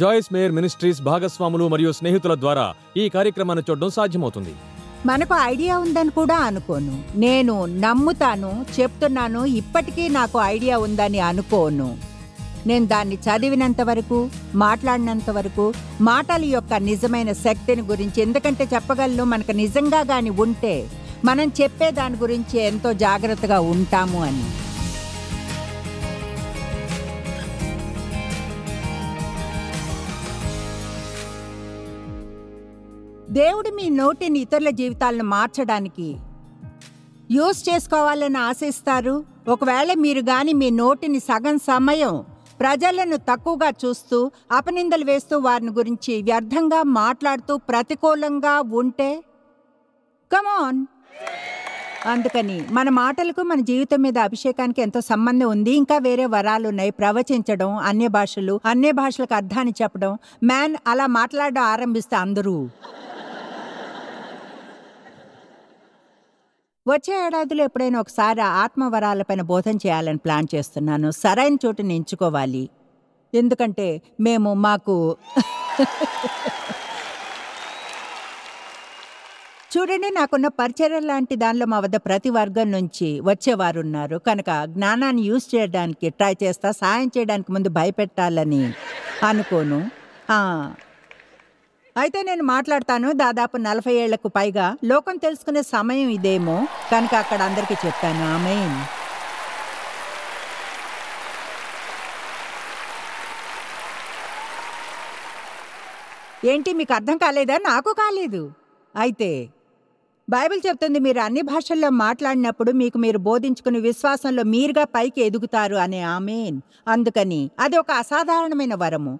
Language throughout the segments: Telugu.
జాయిస్ మేయర్ మినిస్ట్రీస్ భాగస్వాములు మరియు స్నేహితుల ద్వారా ఈ కార్యక్రమాన్ని చూడడం సాధ్యమవుతుంది మనకు ఐడియా ఉందని కూడా అనుకోను నేను నమ్ముతాను చెప్తున్నాను ఇప్పటికీ నాకు ఐడియా ఉందని అనుకోను నేను దాన్ని చదివినంత వరకు మాట్లాడినంత వరకు మాటల యొక్క నిజమైన శక్తిని గురించి ఎందుకంటే చెప్పగలను మనకు నిజంగా కానీ ఉంటే మనం చెప్పే దాని గురించి ఎంతో జాగ్రత్తగా ఉంటాము అని దేవుడు మీ నోటిని ఇతరుల జీవితాలను మార్చడానికి యూస్ చేసుకోవాలని ఆశిస్తారు ఒకవేళ మీరు కానీ మీ నోటిని సగం సమయం ప్రజలను తక్కువగా చూస్తూ అపనిందలు వేస్తూ వారిని గురించి వ్యర్థంగా మాట్లాడుతూ ప్రతికూలంగా ఉంటే కమాన్ అందుకని మన మాటలకు మన జీవితం మీద అభిషేకానికి ఎంతో సంబంధం ఉంది ఇంకా వేరే వరాలు ఉన్నాయి ప్రవచించడం అన్య భాషలు అన్య భాషలకు అర్థాన్ని చెప్పడం మ్యాన్ అలా మాట్లాడడం ఆరంభిస్తే అందరూ వచ్చే ఏడాదిలో ఎప్పుడైనా ఒకసారి ఆత్మవరాలపైన బోధన చేయాలని ప్లాన్ చేస్తున్నాను సరైన చోటుని ఎంచుకోవాలి ఎందుకంటే మేము మాకు చూడండి నాకున్న పరిచర్య లాంటి దానిలో మా వద్ద ప్రతి వర్గం నుంచి వచ్చేవారు ఉన్నారు కనుక జ్ఞానాన్ని యూజ్ చేయడానికి ట్రై చేస్తా సాయం చేయడానికి ముందు భయపెట్టాలని అనుకోను అయితే నేను మాట్లాడతాను దాదాపు నలభై ఏళ్లకు పైగా లోకం తెలుసుకునే సమయం ఇదేమో కనుక అక్కడ అందరికీ చెప్పాను ఆమె ఏంటి మీకు అర్థం కాలేదా నాకు కాలేదు అయితే బైబిల్ చెప్తుంది మీరు అన్ని భాషల్లో మాట్లాడినప్పుడు మీకు మీరు బోధించుకుని విశ్వాసంలో మీరుగా పైకి ఎదుగుతారు అనే ఆమెన్ అందుకని అది ఒక అసాధారణమైన వరము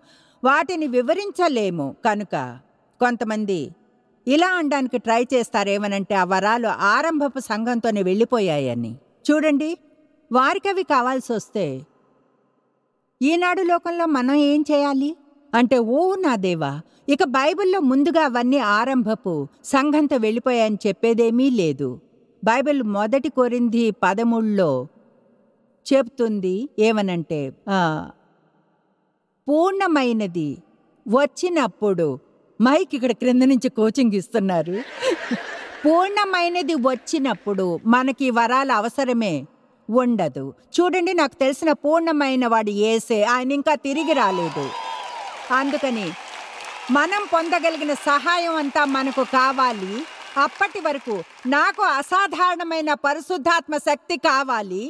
వాటిని వివరించలేము కనుక కొంతమంది ఇలా అనడానికి ట్రై చేస్తారేమనంటే ఆ వరాలు ఆరంభపు సంఘంతోనే వెళ్ళిపోయాయని చూడండి వారికి అవి కావాల్సి వస్తే ఈనాడు లోకంలో మనం ఏం చేయాలి అంటే ఓ నా దేవా ఇక బైబిల్లో ముందుగా అవన్నీ ఆరంభపు సంఘంతో వెళ్ళిపోయాయని చెప్పేదేమీ లేదు బైబిల్ మొదటి కోరింది పదమూడులో చెప్తుంది ఏమనంటే పూర్ణమైనది వచ్చినప్పుడు మైక్ ఇక్కడ క్రింద నుంచి కోచింగ్ ఇస్తున్నారు పూర్ణమైనది వచ్చినప్పుడు మనకి వరాల అవసరమే ఉండదు చూడండి నాకు తెలిసిన పూర్ణమైన వాడు ఏసే ఆయన ఇంకా తిరిగి రాలేదు అందుకని మనం పొందగలిగిన సహాయం అంతా మనకు కావాలి అప్పటి వరకు నాకు అసాధారణమైన పరిశుద్ధాత్మ శక్తి కావాలి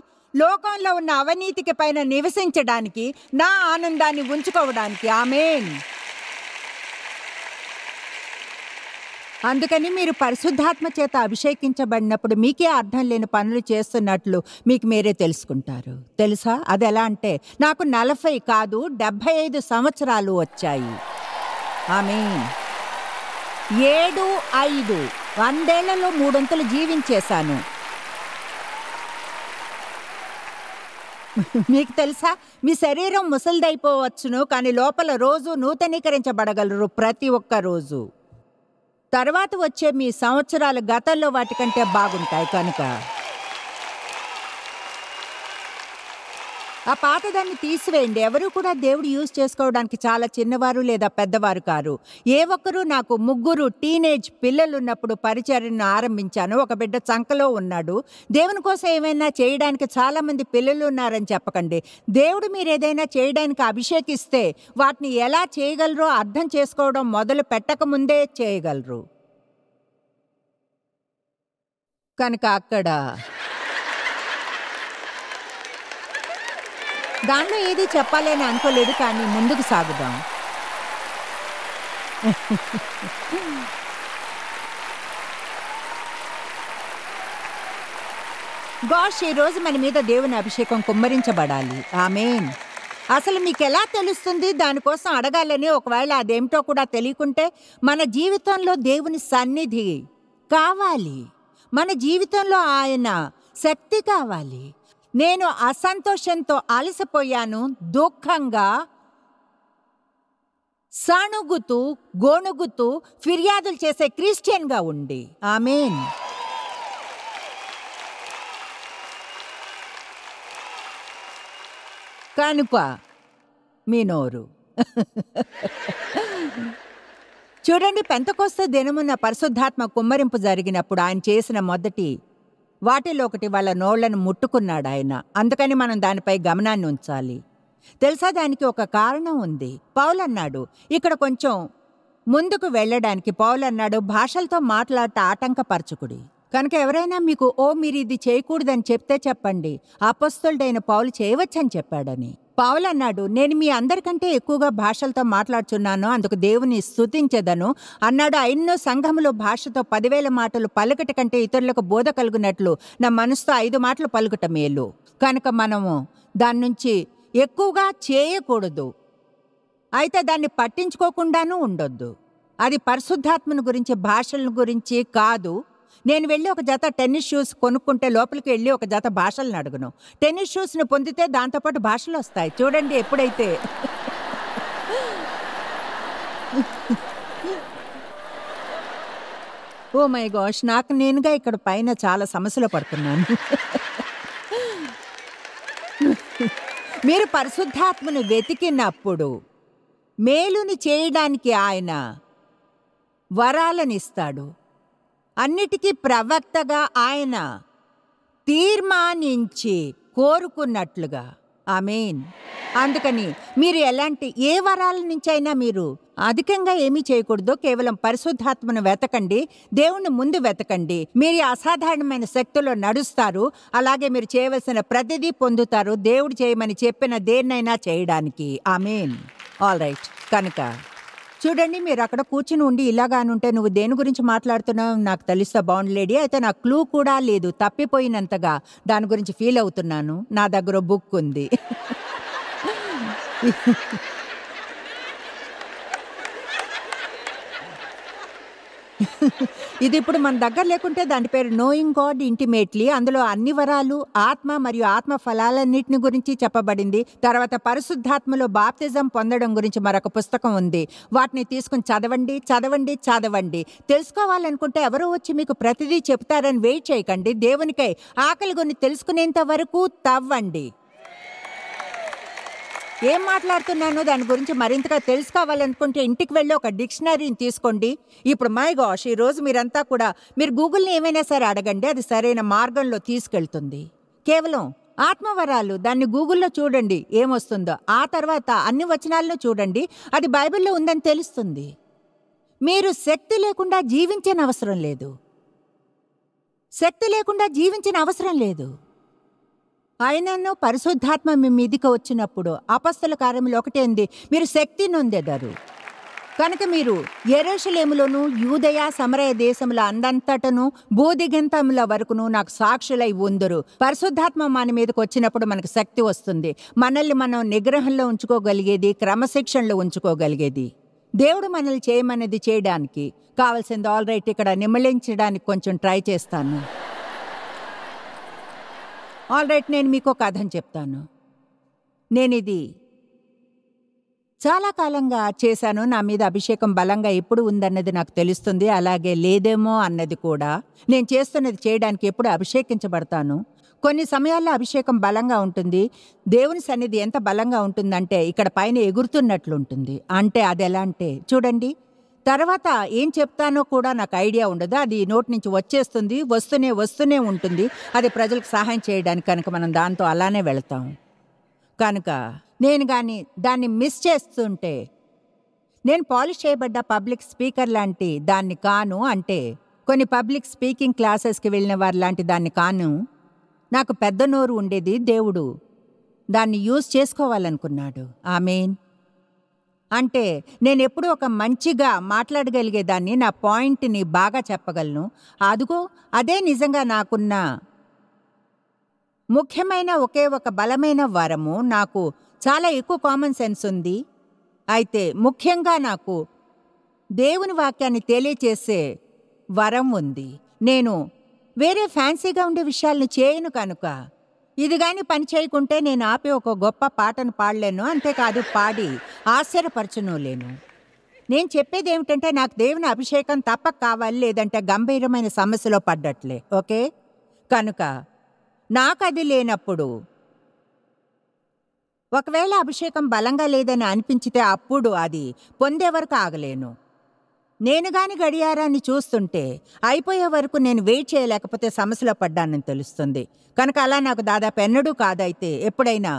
లోకంలో ఉన్న అవినీతికి పైన నివసించడానికి నా ఆనందాన్ని ఉంచుకోవడానికి ఆమెన్ అందుకని మీరు పరిశుద్ధాత్మ చేత అభిషేకించబడినప్పుడు మీకే అర్థం లేని పనులు చేస్తున్నట్లు మీకు మీరే తెలుసుకుంటారు తెలుసా అది ఎలా అంటే నాకు నలభై కాదు డెబ్భై ఐదు సంవత్సరాలు వచ్చాయి ఆమె ఏడు ఐదు వందేళ్లలో మూడొంతులు జీవించేశాను మీకు తెలుసా మీ శరీరం ముసలిదైపోవచ్చును కానీ లోపల రోజు నూతనీకరించబడగలరు ప్రతి ఒక్క రోజు తర్వాత వచ్చే మీ సంవత్సరాలు గతంలో వాటికంటే బాగుంటాయి కనుక ఆ పాతదాన్ని తీసివేయండి ఎవరు కూడా దేవుడు యూజ్ చేసుకోవడానికి చాలా చిన్నవారు లేదా పెద్దవారు కారు ఏ ఒక్కరూ నాకు ముగ్గురు టీనేజ్ పిల్లలు ఉన్నప్పుడు పరిచర్యను ఆరంభించాను ఒక బిడ్డ చంకలో ఉన్నాడు దేవుని కోసం ఏమైనా చేయడానికి చాలామంది పిల్లలు ఉన్నారని చెప్పకండి దేవుడు మీరు ఏదైనా చేయడానికి అభిషేకిస్తే వాటిని ఎలా చేయగలరో అర్థం చేసుకోవడం మొదలు పెట్టకముందే చేయగలరు కనుక అక్కడ దానిలో ఏది చెప్పాలని అనుకోలేదు కానీ ముందుకు సాగుదాం గాష్ ఈ రోజు మన మీద దేవుని అభిషేకం కుమ్మరించబడాలి ఆమెన్ అసలు మీకు ఎలా తెలుస్తుంది దానికోసం అడగాలని ఒకవేళ అదేమిటో కూడా తెలియకుంటే మన జీవితంలో దేవుని సన్నిధి కావాలి మన జీవితంలో ఆయన శక్తి కావాలి నేను అసంతోషంతో అలసిపోయాను దుఃఖంగా సణుగుతూ గోణుగుతూ ఫిర్యాదులు చేసే క్రిస్టియన్గా ఉండి ఆమె కనుక మీ నోరు చూడండి పెంతకొస్త దినమున్న పరిశుద్ధాత్మ కుమ్మరింపు జరిగినప్పుడు ఆయన చేసిన మొదటి వాటిలో ఒకటి వాళ్ళ నోళ్లను ముట్టుకున్నాడు ఆయన అందుకని మనం దానిపై గమనాన్ని ఉంచాలి తెలుసా దానికి ఒక కారణం ఉంది పౌల్ అన్నాడు ఇక్కడ కొంచెం ముందుకు వెళ్ళడానికి పౌల్ అన్నాడు భాషలతో మాట్లాడట ఆటంకపరచుకుడి కనుక ఎవరైనా మీకు ఓ మీరు ఇది చేయకూడదని చెప్తే చెప్పండి అపస్తుడైన పౌలు చేయవచ్చని చెప్పాడని పౌల్ అన్నాడు నేను మీ అందరికంటే ఎక్కువగా భాషలతో మాట్లాడుచున్నాను అందుకు దేవుని స్థుతించదను అన్నాడు ఎన్నో సంఘములో భాషతో పదివేల మాటలు పలుకట కంటే ఇతరులకు బోధ కలుగునట్లు నా మనసుతో ఐదు మాటలు పలుకట మేలు కనుక మనము దాని నుంచి ఎక్కువగా చేయకూడదు అయితే దాన్ని పట్టించుకోకుండానూ ఉండొద్దు అది పరిశుద్ధాత్మను గురించి భాషల గురించి కాదు నేను వెళ్ళి ఒక జత టెన్నిస్ షూస్ కొనుక్కుంటే లోపలికి వెళ్ళి ఒక జత భాషలను అడుగును టెన్నిస్ షూస్ను పొందితే దాంతోపాటు భాషలు వస్తాయి చూడండి ఎప్పుడైతే ఓ మై గోష్ నాకు నేనుగా ఇక్కడ పైన చాలా సమస్యలు పడుతున్నాను మీరు పరిశుద్ధాత్మను వెతికినప్పుడు మేలుని చేయడానికి ఆయన వరాలనిస్తాడు అన్నిటికీ ప్రవక్తగా ఆయన తీర్మానించి కోరుకున్నట్లుగా ఆమెన్ అందుకని మీరు ఎలాంటి ఏ వరాల నుంచి అయినా మీరు అధికంగా ఏమీ చేయకూడదు కేవలం పరిశుద్ధాత్మను వెతకండి దేవుని ముందు వెతకండి మీరు అసాధారణమైన శక్తులు నడుస్తారు అలాగే మీరు చేయవలసిన ప్రతిదీ పొందుతారు దేవుడు చేయమని చెప్పిన దేన్నైనా చేయడానికి ఆమెన్ ఆల్ రైట్ కనుక చూడండి మీరు అక్కడ కూర్చుని ఉండి ఇలాగా ఉంటే నువ్వు దేని గురించి మాట్లాడుతున్నావు నాకు తెలుస్తా బాగుండు లేడీ అయితే నాకు క్లూ కూడా లేదు తప్పిపోయినంతగా దాని గురించి ఫీల్ అవుతున్నాను నా దగ్గర బుక్ ఉంది ఇది ఇప్పుడు మన దగ్గర లేకుంటే దాని పేరు నోయింగ్ గాడ్ ఇంటిమేట్లీ అందులో అన్ని వరాలు ఆత్మ మరియు ఆత్మ ఫలాలన్నింటిని గురించి చెప్పబడింది తర్వాత పరిశుద్ధాత్మలో బాప్తిజం పొందడం గురించి మరొక పుస్తకం ఉంది వాటిని తీసుకుని చదవండి చదవండి చదవండి తెలుసుకోవాలనుకుంటే ఎవరో వచ్చి మీకు ప్రతిదీ చెప్తారని వెయిట్ చేయకండి దేవునికై ఆకలి కొన్ని తెలుసుకునేంత వరకు తవ్వండి ఏం మాట్లాడుతున్నానో దాని గురించి మరింతగా తెలుసుకోవాలనుకుంటే ఇంటికి వెళ్ళి ఒక డిక్షనరీని తీసుకోండి ఇప్పుడు మై గోష్ ఈరోజు మీరంతా కూడా మీరు గూగుల్ని ఏమైనా సరే అడగండి అది సరైన మార్గంలో తీసుకెళ్తుంది కేవలం ఆత్మవరాలు దాన్ని గూగుల్లో చూడండి ఏమొస్తుందో ఆ తర్వాత అన్ని వచనాలను చూడండి అది బైబిల్లో ఉందని తెలుస్తుంది మీరు శక్తి లేకుండా జీవించని అవసరం లేదు శక్తి లేకుండా జీవించని అవసరం లేదు ఆయనను పరిశుద్ధాత్మ మీ మీదికి వచ్చినప్పుడు అపస్తుల కార్యములు ఒకటేంది మీరు శక్తి నొందేదారు కనుక మీరు ఎరోషలేములోను యూదయ సమరయ దేశముల అందంతటను బోధిగంతముల వరకును నాకు సాక్షులై ఉందరు పరిశుద్ధాత్మ మన మీదకి వచ్చినప్పుడు మనకు శక్తి వస్తుంది మనల్ని మనం నిగ్రహంలో ఉంచుకోగలిగేది క్రమశిక్షణలో ఉంచుకోగలిగేది దేవుడు మనల్ని చేయమనేది చేయడానికి కావాల్సింది ఆల్రైట్ ఇక్కడ నిమ్మలించడానికి కొంచెం ట్రై చేస్తాను ఆల్ రైట్ నేను మీకు కథను చెప్తాను నేనిది చాలా కాలంగా చేశాను నా మీద అభిషేకం బలంగా ఎప్పుడు ఉందన్నది నాకు తెలుస్తుంది అలాగే లేదేమో అన్నది కూడా నేను చేస్తున్నది చేయడానికి ఎప్పుడు అభిషేకించబడతాను కొన్ని సమయాల్లో అభిషేకం బలంగా ఉంటుంది దేవుని సన్నిధి ఎంత బలంగా ఉంటుందంటే ఇక్కడ పైన ఎగురుతున్నట్లుంటుంది అంటే అది ఎలా అంటే చూడండి తర్వాత ఏం చెప్తానో కూడా నాకు ఐడియా ఉండదు అది నోటి నుంచి వచ్చేస్తుంది వస్తూనే వస్తూనే ఉంటుంది అది ప్రజలకు సహాయం చేయడానికి కనుక మనం దాంతో అలానే వెళతాం కనుక నేను కానీ దాన్ని మిస్ చేస్తుంటే నేను పాలిష్ చేయబడ్డ పబ్లిక్ స్పీకర్ లాంటి దాన్ని కాను అంటే కొన్ని పబ్లిక్ స్పీకింగ్ క్లాసెస్కి వెళ్ళిన వారు లాంటి దాన్ని కాను నాకు పెద్ద నోరు ఉండేది దేవుడు దాన్ని యూజ్ చేసుకోవాలనుకున్నాడు ఆమెన్ అంటే నేను ఎప్పుడూ ఒక మంచిగా మాట్లాడగలిగేదాన్ని నా పాయింట్ని బాగా చెప్పగలను అదుగో అదే నిజంగా నాకున్న ముఖ్యమైన ఒకే ఒక బలమైన వరము నాకు చాలా ఎక్కువ కామన్ సెన్స్ ఉంది అయితే ముఖ్యంగా నాకు దేవుని వాక్యాన్ని తెలియచేసే వరం ఉంది నేను వేరే ఫ్యాన్సీగా ఉండే విషయాలను చేయను కనుక ఇది కానీ పని చేయకుంటే నేను ఆపి ఒక గొప్ప పాటను పాడలేను అంతేకాదు పాడి ఆశ్చర్యపరచను లేను నేను చెప్పేది ఏమిటంటే నాకు దేవుని అభిషేకం తప్పక కావాలి లేదంటే గంభీరమైన సమస్యలో పడ్డట్లే ఓకే కనుక నాకు అది లేనప్పుడు ఒకవేళ అభిషేకం బలంగా లేదని అనిపించితే అప్పుడు అది పొందే వరకు ఆగలేను నేను గాని గడియారాన్ని చూస్తుంటే అయిపోయే వరకు నేను వెయిట్ చేయలేకపోతే సమస్యలో పడ్డానని తెలుస్తుంది కనుక అలా నాకు దాదాపు ఎన్నడూ కాదైతే ఎప్పుడైనా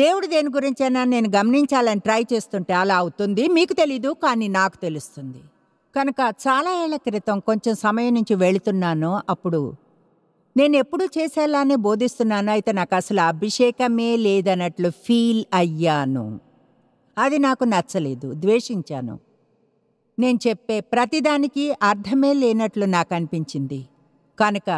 దేవుడు దేని గురించైనా నేను గమనించాలని ట్రై చేస్తుంటే అలా అవుతుంది మీకు తెలీదు కానీ నాకు తెలుస్తుంది కనుక చాలా ఏళ్ల క్రితం కొంచెం సమయం నుంచి వెళుతున్నాను అప్పుడు నేను ఎప్పుడు చేసేలానే బోధిస్తున్నాను అయితే నాకు అసలు అభిషేకమే లేదన్నట్లు ఫీల్ అయ్యాను అది నాకు నచ్చలేదు ద్వేషించాను నేను చెప్పే ప్రతిదానికి అర్థమే లేనట్లు నాకు అనిపించింది కనుక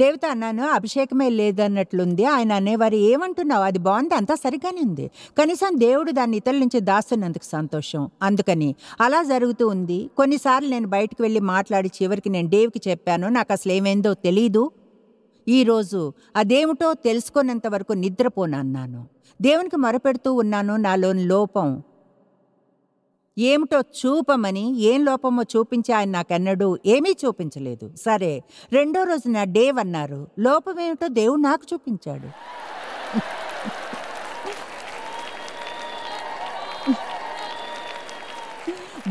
దేవత అన్నాను అభిషేకమే లేదన్నట్లుంది ఆయన అనేవారు ఏమంటున్నావు అది బాగుంది అంతా సరిగానే ఉంది కనీసం దేవుడు దాన్ని ఇతరుల నుంచి దాస్తున్నందుకు సంతోషం అందుకని అలా జరుగుతూ ఉంది కొన్నిసార్లు నేను బయటకు వెళ్ళి మాట్లాడి చివరికి నేను దేవికి చెప్పాను నాకు అసలు ఏమైందో తెలీదు ఈరోజు అదేమిటో తెలుసుకున్నంత వరకు అన్నాను దేవునికి మొరపెడుతూ ఉన్నాను నాలోని లోపం ఏమిటో చూపమని ఏం లోపమో చూపించి ఆయన నాకన్నాడు ఏమీ చూపించలేదు సరే రెండో రోజు నా డేవ్ అన్నారు లోపమేమిటో దేవుడు నాకు చూపించాడు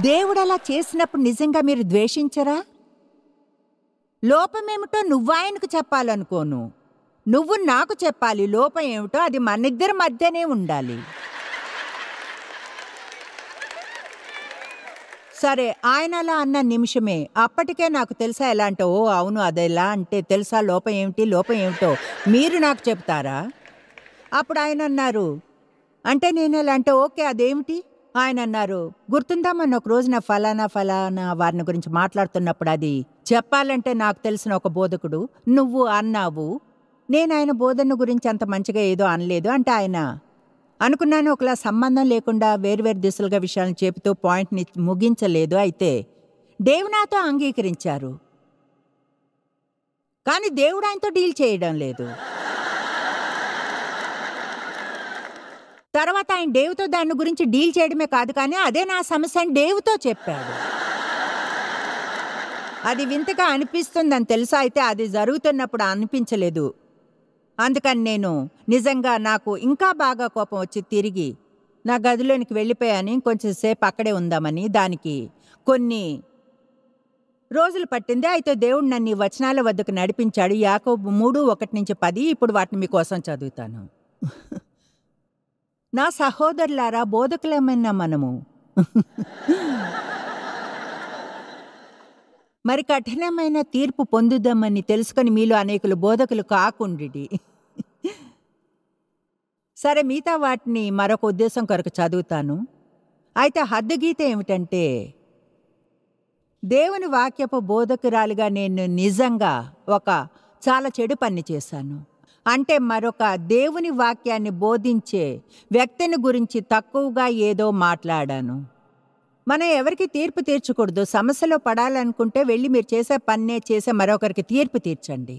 దేవుడు అలా చేసినప్పుడు నిజంగా మీరు ద్వేషించరా లోపమేమిటో నువ్వాయనకు చెప్పాలనుకోను నువ్వు నాకు చెప్పాలి లోపం ఏమిటో అది మన ఇద్దరి మధ్యనే ఉండాలి సరే ఆయన అన్న నిమిషమే అప్పటికే నాకు తెలుసా ఎలాంటో ఓ అవును అదెలా అంటే తెలుసా లోపం ఏమిటి లోపం ఏమిటో మీరు నాకు చెప్తారా అప్పుడు ఆయన అన్నారు అంటే నేను ఎలా అంటే ఓకే అదేమిటి ఆయన అన్నారు గుర్తుందా మన ఒక రోజున ఫలానా ఫలానా వారిని గురించి మాట్లాడుతున్నప్పుడు అది చెప్పాలంటే నాకు తెలిసిన ఒక బోధకుడు నువ్వు అన్నావు నేను ఆయన బోధన గురించి అంత మంచిగా ఏదో అనలేదు అంటే ఆయన అనుకున్నాను ఒకలా సంబంధం లేకుండా వేర్వేరు దిశలుగా విషయాలను చెబుతూ పాయింట్ని ముగించలేదు అయితే దేవు నాతో అంగీకరించారు కానీ దేవుడు ఆయనతో డీల్ చేయడం లేదు తర్వాత ఆయన దేవుతో దాని గురించి డీల్ చేయడమే కాదు కానీ అదే నా సమస్య అని డేవ్తో చెప్పాడు అది వింతగా అనిపిస్తుందని తెలుసా అయితే అది జరుగుతున్నప్పుడు అనిపించలేదు అందుకని నేను నిజంగా నాకు ఇంకా బాగా కోపం వచ్చి తిరిగి నా గదిలోనికి వెళ్ళిపోయాని కొంచెంసేపు అక్కడే ఉందామని దానికి కొన్ని రోజులు పట్టింది అయితే దేవుడు నన్ను ఈ వచనాల వద్దకు నడిపించాడు యాకోబు మూడు ఒకటి నుంచి పది ఇప్పుడు వాటిని మీకోసం చదువుతాను నా సహోదరులారా బోధకులేమైనా మనము మరి కఠినమైన తీర్పు పొందుదామని తెలుసుకొని మీలో అనేకులు బోధకులు కాకుండి సరే మిగతా వాటిని మరొక ఉద్దేశం కొరకు చదువుతాను అయితే హద్దుగీత ఏమిటంటే దేవుని వాక్యపు బోధకురాలుగా నేను నిజంగా ఒక చాలా చెడు పని చేశాను అంటే మరొక దేవుని వాక్యాన్ని బోధించే వ్యక్తిని గురించి తక్కువగా ఏదో మాట్లాడాను మనం ఎవరికి తీర్పు తీర్చకూడదు సమస్యలో పడాలనుకుంటే వెళ్ళి మీరు చేసే పన్నే చేసే మరొకరికి తీర్పు తీర్చండి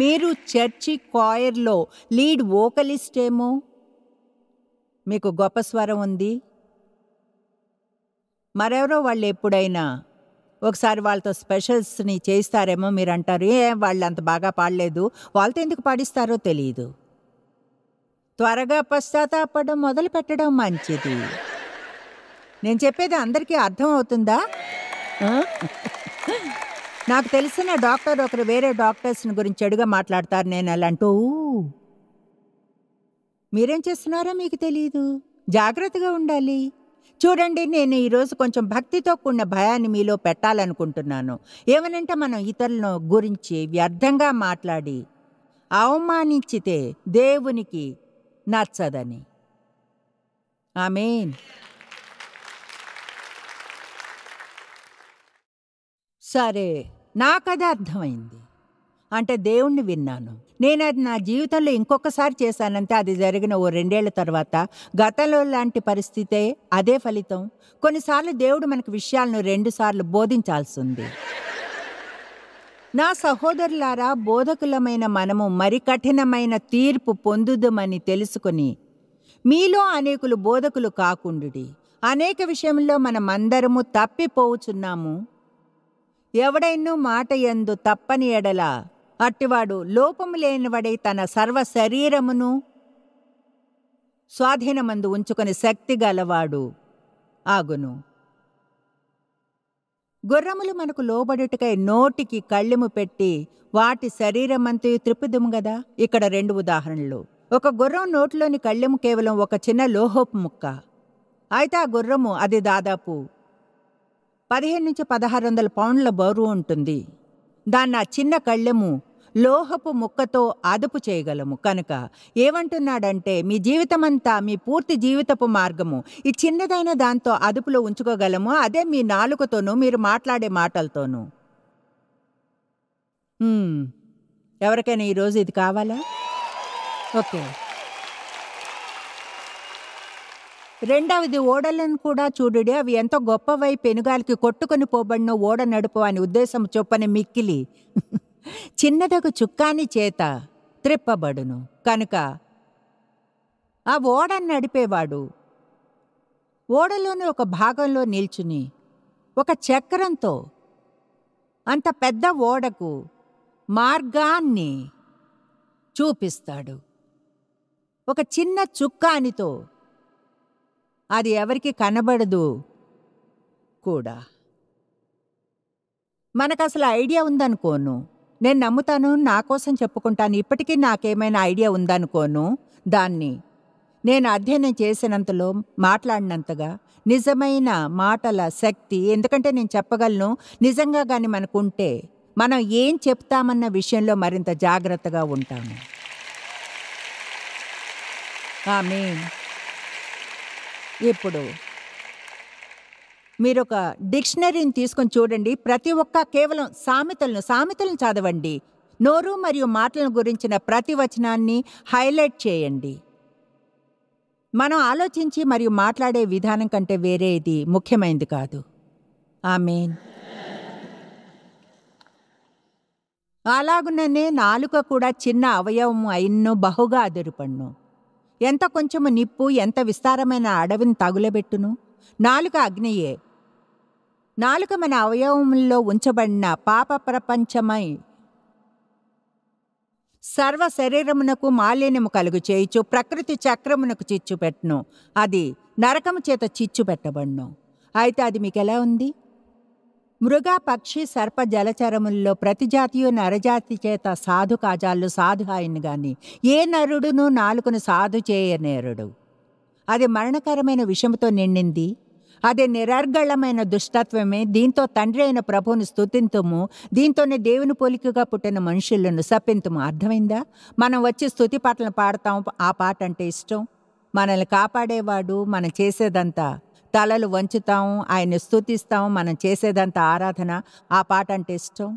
మీరు చర్చి కాయర్లో లీడ్ ఓకలిస్ట్ ఏమో మీకు గొప్ప స్వరం ఉంది మరెవరో వాళ్ళు ఎప్పుడైనా ఒకసారి వాళ్ళతో స్పెషల్స్ని చేయిస్తారేమో మీరు అంటారు ఏ వాళ్ళు అంత బాగా పాడలేదు వాళ్ళతో ఎందుకు పాడిస్తారో తెలియదు త్వరగా పశ్చాత్తాపడం మొదలు పెట్టడం మంచిది నేను చెప్పేది అందరికీ అర్థం అవుతుందా నాకు తెలిసిన డాక్టర్ ఒకరు వేరే డాక్టర్స్ని గురించి చెడుగా మాట్లాడతారు నేను అలా అంటూ మీరేం చేస్తున్నారో మీకు తెలియదు జాగ్రత్తగా ఉండాలి చూడండి నేను ఈరోజు కొంచెం భక్తితో కూడిన భయాన్ని మీలో పెట్టాలనుకుంటున్నాను ఏమనంటే మనం ఇతరులను గురించి వ్యర్థంగా మాట్లాడి అవమానించితే దేవునికి నచ్చదని ఆమె సరే నాకది అర్థమైంది అంటే దేవుణ్ణి విన్నాను నేను అది నా జీవితంలో ఇంకొకసారి చేశానంటే అది జరిగిన ఓ రెండేళ్ల తర్వాత గతంలో లాంటి పరిస్థితే అదే ఫలితం కొన్నిసార్లు దేవుడు మనకు విషయాలను రెండుసార్లు బోధించాల్సింది నా సహోదరులారా బోధకులమైన మనము మరి కఠినమైన తీర్పు పొందుదమని తెలుసుకుని మీలో అనేకులు బోధకులు కాకుండుడి అనేక విషయంలో మనమందరము తప్పిపోవుచున్నాము ఎవడైనా మాట ఎందు తప్పని ఎడల అట్టివాడు లోపము లేనివడై తన సర్వ శరీరమును స్వాధీనమందు ఉంచుకుని శక్తి గలవాడు ఆగును గుర్రములు మనకు లోబడుటకై నోటికి కళ్ళెము పెట్టి వాటి శరీరమంతయు త్రిప్పుదుము గదా ఇక్కడ రెండు ఉదాహరణలు ఒక గుర్రం నోటిలోని కళ్ళెము కేవలం ఒక చిన్న లోహోపు ముక్క అయితే ఆ గుర్రము అది దాదాపు పదిహేను నుంచి పదహారు వందల పౌండ్ల బరువు ఉంటుంది దాన్ని ఆ చిన్న కళ్ళెము లోహపు ముక్కతో అదుపు చేయగలము కనుక ఏమంటున్నాడంటే మీ జీవితమంతా మీ పూర్తి జీవితపు మార్గము ఈ చిన్నదైన దాంతో అదుపులో ఉంచుకోగలము అదే మీ నాలుకతోనూ మీరు మాట్లాడే మాటలతోనూ ఎవరికైనా ఈరోజు ఇది కావాలా ఓకే రెండవది ఓడలను కూడా చూడుడి అవి ఎంత గొప్పవై పెనుగాలికి కొట్టుకొని పోబడిన ఓడ నడుపు అని ఉద్దేశం చొప్పని మిక్కిలి చిన్నదగు చుక్కాని చేత త్రిప్పబడును కనుక ఆ ఓడను నడిపేవాడు ఓడలోని ఒక భాగంలో నిల్చుని ఒక చక్రంతో అంత పెద్ద ఓడకు మార్గాన్ని చూపిస్తాడు ఒక చిన్న చుక్కానితో అది ఎవరికి కనబడదు కూడా మనకు అసలు ఐడియా ఉందనుకోను నేను నమ్ముతాను నా కోసం చెప్పుకుంటాను ఇప్పటికీ నాకేమైనా ఐడియా ఉందనుకోను దాన్ని నేను అధ్యయనం చేసినంతలో మాట్లాడినంతగా నిజమైన మాటల శక్తి ఎందుకంటే నేను చెప్పగలను నిజంగా కానీ మనకుంటే మనం ఏం చెప్తామన్న విషయంలో మరింత జాగ్రత్తగా ఉంటాము ఆమె ఇప్పుడు మీరు ఒక డిక్షనరీని తీసుకొని చూడండి ప్రతి ఒక్క కేవలం సామెతలను సామెతలను చదవండి నోరు మరియు మాటలను గురించిన ప్రతి వచనాన్ని హైలైట్ చేయండి మనం ఆలోచించి మరియు మాట్లాడే విధానం కంటే వేరే ఇది ముఖ్యమైనది కాదు ఆమెన్ అలాగుననే నాలుక కూడా చిన్న అవయవం అయిన్ను బహుగా అదురుపన్ను ఎంత కొంచెము నిప్పు ఎంత విస్తారమైన అడవిని తగులబెట్టును నాలుక అగ్నియే నాలుక మన అవయవముల్లో ఉంచబడిన పాప ప్రపంచమై సర్వ శరీరమునకు మాలిన్యము కలుగు చేయుచు ప్రకృతి చక్రమునకు చిచ్చుపెట్టును అది నరకము చేత చిచ్చు పెట్టబడ్ను అయితే అది మీకు ఎలా ఉంది మృగ పక్షి సర్ప జలచరముల్లో ప్రతి జాతియు నరజాతి చేత సాధు కాజాళ్ళు సాధు హాయిని కానీ ఏ నరుడును నాలుకను సాధు చేయనేరుడు అది మరణకరమైన విషముతో నిండింది అదే నిరర్గళమైన దుష్టత్వమే దీంతో తండ్రి అయిన ప్రభువును స్థుతింతుము దీంతోనే దేవుని పోలికగా పుట్టిన మనుషులను సప్పింతుము అర్థమైందా మనం వచ్చి స్థుతి పాటలు పాడతాం ఆ పాట అంటే ఇష్టం మనల్ని కాపాడేవాడు మనం చేసేదంతా తలలు వంచుతాం ఆయన స్థుతిస్తాం మనం చేసేదంతా ఆరాధన ఆ పాట అంటే ఇష్టం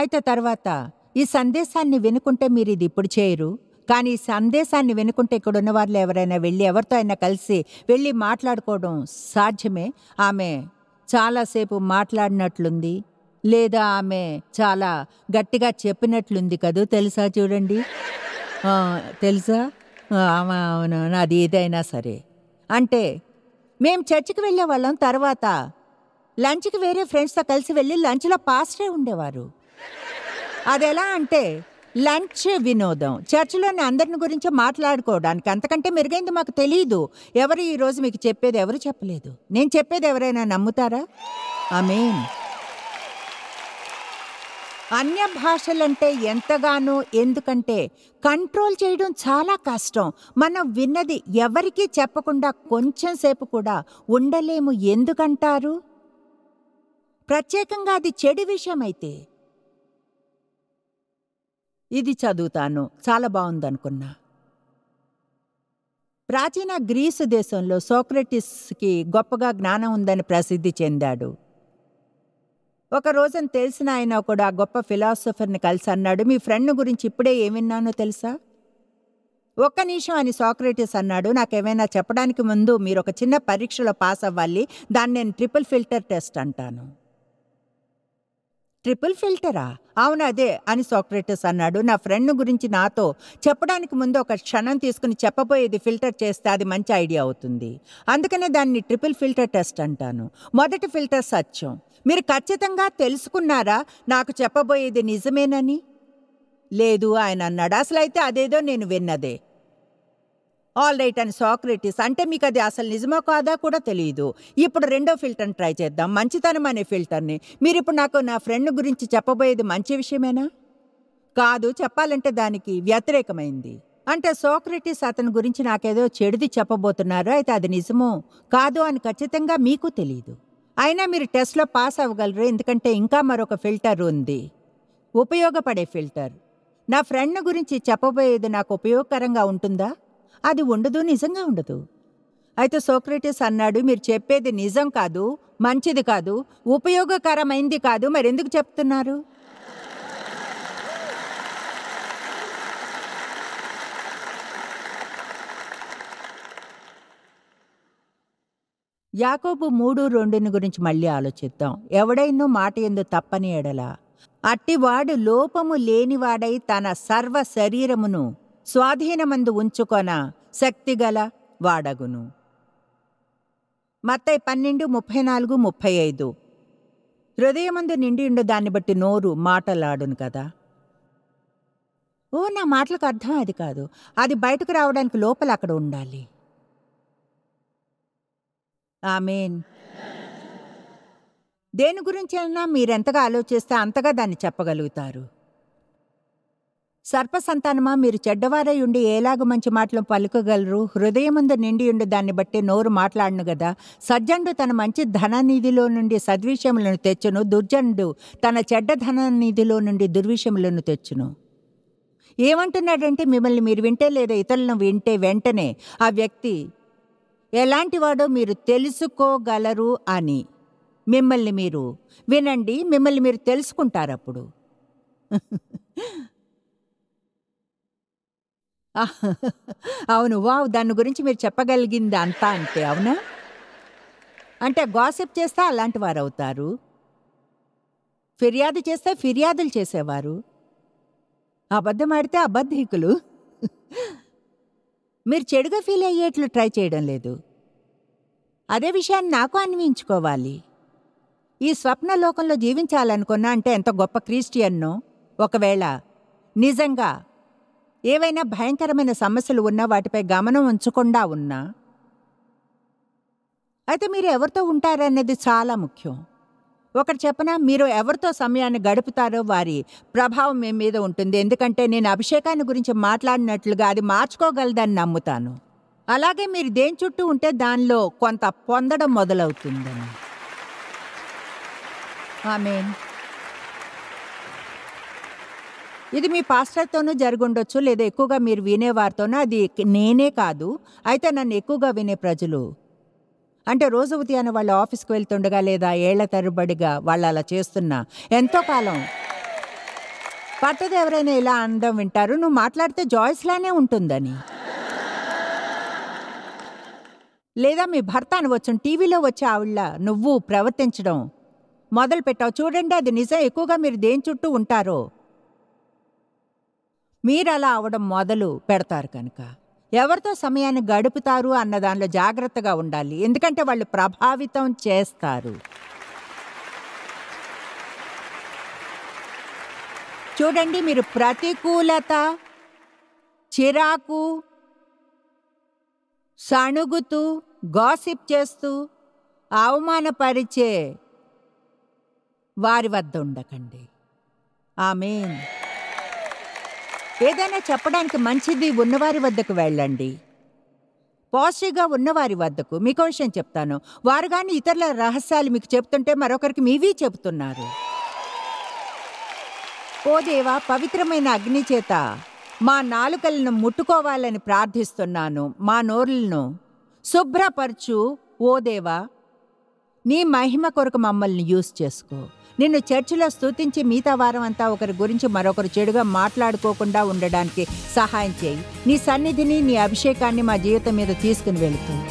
అయితే తర్వాత ఈ సందేశాన్ని వినుకుంటే మీరు ఇది ఇప్పుడు చేయరు కానీ ఈ సందేశాన్ని వెనుకుంటే ఇక్కడ ఉన్న ఎవరైనా వెళ్ళి ఎవరితో అయినా కలిసి వెళ్ళి మాట్లాడుకోవడం సాధ్యమే ఆమె చాలాసేపు మాట్లాడినట్లుంది లేదా ఆమె చాలా గట్టిగా చెప్పినట్లుంది కదూ తెలుసా చూడండి తెలుసా అవును నాది ఏదైనా సరే అంటే మేము చర్చికి వెళ్ళే వాళ్ళం తర్వాత లంచ్కి వేరే ఫ్రెండ్స్తో కలిసి వెళ్ళి లంచ్లో పాస్టే ఉండేవారు అది ఎలా అంటే లంచ్ వినోదం చర్చిలోని అందరిని గురించి మాట్లాడుకోవడానికి అంతకంటే మెరుగైంది మాకు తెలియదు ఎవరు ఈరోజు మీకు చెప్పేది ఎవరు చెప్పలేదు నేను చెప్పేది ఎవరైనా నమ్ముతారా అమేన్ అన్య భాషలంటే ఎంతగానో ఎందుకంటే కంట్రోల్ చేయడం చాలా కష్టం మనం విన్నది ఎవరికీ చెప్పకుండా కొంచెం సేపు కూడా ఉండలేము ఎందుకంటారు ప్రత్యేకంగా అది చెడు విషయం అయితే ఇది చదువుతాను చాలా బాగుందనుకున్నా ప్రాచీన గ్రీసు దేశంలో సోక్రటిస్కి గొప్పగా జ్ఞానం ఉందని ప్రసిద్ధి చెందాడు ఒక రోజున తెలిసిన ఆయన కూడా గొప్ప ఫిలాసఫర్ని కలిసి అన్నాడు మీ ఫ్రెండ్ గురించి ఇప్పుడే ఏమిన్నానో తెలుసా ఒక్క నిమిషం అని సోక్రటిస్ అన్నాడు నాకేమైనా చెప్పడానికి ముందు మీరు ఒక చిన్న పరీక్షలో పాస్ అవ్వాలి దాన్ని నేను ట్రిపుల్ ఫిల్టర్ టెస్ట్ అంటాను ట్రిపుల్ ఫిల్టరా అవును అదే అని సోక్రటిస్ అన్నాడు నా ఫ్రెండ్ గురించి నాతో చెప్పడానికి ముందు ఒక క్షణం తీసుకుని చెప్పబోయేది ఫిల్టర్ చేస్తే అది మంచి ఐడియా అవుతుంది అందుకనే దాన్ని ట్రిపుల్ ఫిల్టర్ టెస్ట్ అంటాను మొదటి ఫిల్టర్ సత్యం మీరు ఖచ్చితంగా తెలుసుకున్నారా నాకు చెప్పబోయేది నిజమేనని లేదు ఆయన అన్నాడు అసలు అయితే అదేదో నేను విన్నదే ఆల్ రైట్ అండ్ సాక్రెటిస్ అంటే మీకు అది అసలు నిజమో కాదా కూడా తెలియదు ఇప్పుడు రెండో ఫిల్టర్ని ట్రై చేద్దాం మంచితనం అనే ఫిల్టర్ని మీరు ఇప్పుడు నాకు నా ఫ్రెండ్ గురించి చెప్పబోయేది మంచి విషయమేనా కాదు చెప్పాలంటే దానికి వ్యతిరేకమైంది అంటే సోక్రటిస్ అతని గురించి నాకేదో చెడుది చెప్పబోతున్నారు అయితే అది నిజమో కాదు అని ఖచ్చితంగా మీకు తెలియదు అయినా మీరు టెస్ట్లో పాస్ అవ్వగలరు ఎందుకంటే ఇంకా మరొక ఫిల్టర్ ఉంది ఉపయోగపడే ఫిల్టర్ నా ఫ్రెండ్ గురించి చెప్పబోయేది నాకు ఉపయోగకరంగా ఉంటుందా అది ఉండదు నిజంగా ఉండదు అయితే సోక్రటిస్ అన్నాడు మీరు చెప్పేది నిజం కాదు మంచిది కాదు ఉపయోగకరమైంది కాదు మరెందుకు చెప్తున్నారు యాకోబు మూడు రెండుని గురించి మళ్ళీ ఆలోచిద్దాం ఎవడైనో మాట ఎందు తప్పని ఎడల అట్టివాడు లోపము లేనివాడై తన సర్వ శరీరమును స్వాధీనమందు ఉంచుకొన శక్తిగల వాడగును మత్తై పన్నెండు ముప్పై నాలుగు ముప్పై ఐదు హృదయమందు నిండి ఉండు దాన్ని బట్టి నోరు మాటలాడును కదా ఓ నా మాటలకు అర్థం అది కాదు అది బయటకు రావడానికి లోపల అక్కడ ఉండాలి ఆమెన్ దేని గురించైనా మీరెంతగా ఆలోచిస్తే అంతగా దాన్ని చెప్పగలుగుతారు సర్పసంతానమా మీరు చెడ్డవారై ఉండి ఏలాగు మంచి మాటలు పలుకగలరు హృదయముందు నిండియుండు దాన్ని బట్టి నోరు మాట్లాడను గదా సజ్జనుడు తన మంచి ధననిధిలో నుండి సద్విషయములను తెచ్చును దుర్జనుడు తన చెడ్డ ధననిధిలో నుండి దుర్విషయములను తెచ్చును ఏమంటున్నాడంటే మిమ్మల్ని మీరు వింటే లేదా ఇతరులను వింటే వెంటనే ఆ వ్యక్తి ఎలాంటివాడో మీరు తెలుసుకోగలరు అని మిమ్మల్ని మీరు వినండి మిమ్మల్ని మీరు తెలుసుకుంటారు అప్పుడు అవును వావ్ దాని గురించి మీరు చెప్పగలిగింది అంతా అంతే అవునా అంటే గాసిప్ చేస్తే అలాంటి వారు అవుతారు ఫిర్యాదు చేస్తే ఫిర్యాదులు చేసేవారు అబద్ధం ఆడితే అబద్ధికులు మీరు చెడుగా ఫీల్ అయ్యేట్లు ట్రై చేయడం లేదు అదే విషయాన్ని నాకు అన్వయించుకోవాలి ఈ స్వప్న లోకంలో జీవించాలనుకున్నా అంటే ఎంత గొప్ప క్రిస్టియన్నో ఒకవేళ నిజంగా ఏవైనా భయంకరమైన సమస్యలు ఉన్నా వాటిపై గమనం ఉంచకుండా ఉన్నా అయితే మీరు ఎవరితో ఉంటారనేది చాలా ముఖ్యం ఒకటి చెప్పిన మీరు ఎవరితో సమయాన్ని గడుపుతారో వారి ప్రభావం మీ మీద ఉంటుంది ఎందుకంటే నేను అభిషేకాన్ని గురించి మాట్లాడినట్లుగా అది మార్చుకోగలదని నమ్ముతాను అలాగే మీరు దేని చుట్టూ ఉంటే దానిలో కొంత పొందడం మొదలవుతుందని ఆమె ఇది మీ పాస్టర్తోనూ జరుగుండొచ్చు లేదా ఎక్కువగా మీరు వినేవారితోనూ అది నేనే కాదు అయితే నన్ను ఎక్కువగా వినే ప్రజలు అంటే రోజు ఉదయాన్నే వాళ్ళ ఆఫీస్కి వెళ్తుండగా లేదా ఏళ్ల తరబడిగా వాళ్ళు అలా చేస్తున్నా ఎంతో కాలం పట్టదు ఎవరైనా ఇలా అందం వింటారు నువ్వు మాట్లాడితే జాయిస్లానే ఉంటుందని లేదా మీ భర్త అనవచ్చు టీవీలో వచ్చే ఆవిళ్ళ నువ్వు ప్రవర్తించడం మొదలు పెట్టావు చూడండి అది నిజం ఎక్కువగా మీరు దేని చుట్టూ ఉంటారో మీరు అలా అవడం మొదలు పెడతారు కనుక ఎవరితో సమయాన్ని గడుపుతారు అన్న దానిలో జాగ్రత్తగా ఉండాలి ఎందుకంటే వాళ్ళు ప్రభావితం చేస్తారు చూడండి మీరు ప్రతికూలత చిరాకు సణుగుతూ గాసిప్ చేస్తూ అవమానపరిచే వారి వద్ద ఉండకండి ఆమె ఏదైనా చెప్పడానికి మంచిది ఉన్నవారి వద్దకు వెళ్ళండి పాజిటివ్గా ఉన్నవారి వద్దకు మీకు విషయం చెప్తాను వారు కానీ ఇతరుల రహస్యాలు మీకు చెప్తుంటే మరొకరికి మీవి చెబుతున్నారు ఓ దేవా పవిత్రమైన అగ్ని చేత మా నాలుకలను ముట్టుకోవాలని ప్రార్థిస్తున్నాను మా నోర్లను శుభ్రపరచు ఓ దేవా నీ మహిమ కొరకు మమ్మల్ని యూజ్ చేసుకో నిన్ను చర్చిలో స్థుతించి మిగతా వారం అంతా ఒకరి గురించి మరొకరు చెడుగా మాట్లాడుకోకుండా ఉండడానికి సహాయం చేయి నీ సన్నిధిని నీ అభిషేకాన్ని మా జీవితం మీద తీసుకుని వెళుతుంది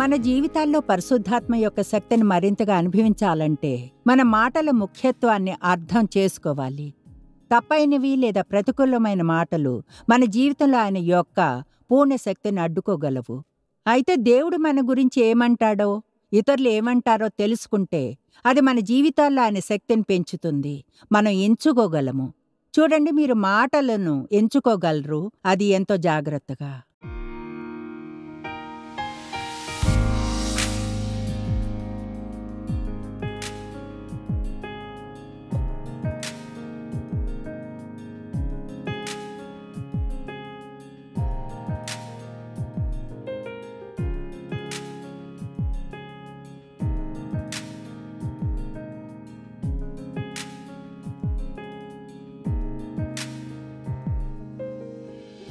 మన జీవితాల్లో పరిశుద్ధాత్మ యొక్క శక్తిని మరింతగా అనుభవించాలంటే మన మాటల ముఖ్యత్వాన్ని అర్థం చేసుకోవాలి తప్పైనవి లేదా ప్రతికూలమైన మాటలు మన జీవితంలో ఆయన యొక్క పూర్ణ శక్తిని అడ్డుకోగలవు అయితే దేవుడు మన గురించి ఏమంటాడో ఇతరులు ఏమంటారో తెలుసుకుంటే అది మన జీవితాల్లో ఆయన శక్తిని పెంచుతుంది మనం ఎంచుకోగలము చూడండి మీరు మాటలను ఎంచుకోగలరు అది ఎంతో జాగ్రత్తగా